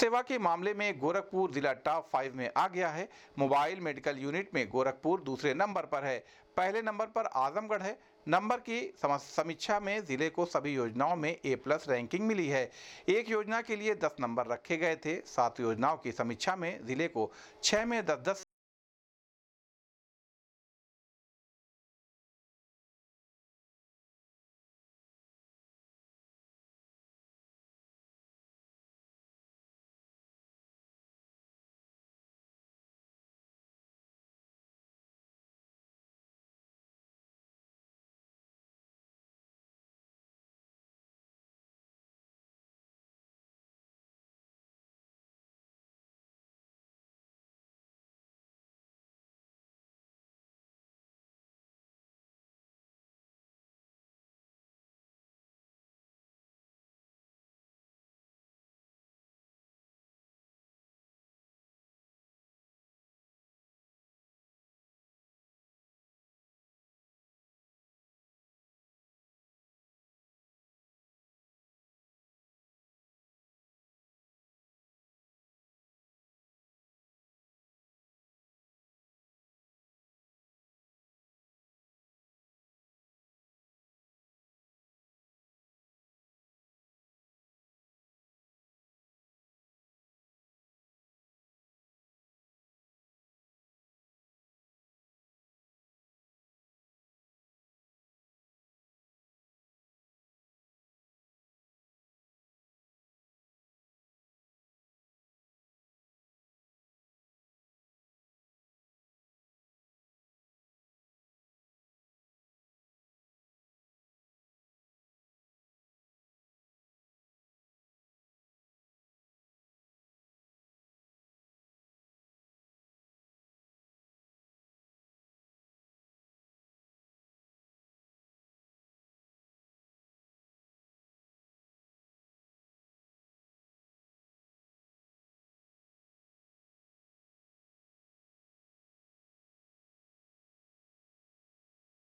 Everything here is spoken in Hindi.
सेवा के मामले में गोरखपुर जिला टॉप फाइव में आ गया है मोबाइल मेडिकल यूनिट में गोरखपुर दूसरे नंबर पर है पहले नंबर पर आजमगढ़ है नंबर की समीक्षा में जिले को सभी योजनाओं में ए प्लस रैंकिंग मिली है एक योजना के लिए दस नंबर रखे गए थे सात योजनाओं की समीक्षा में जिले को छः में दस दस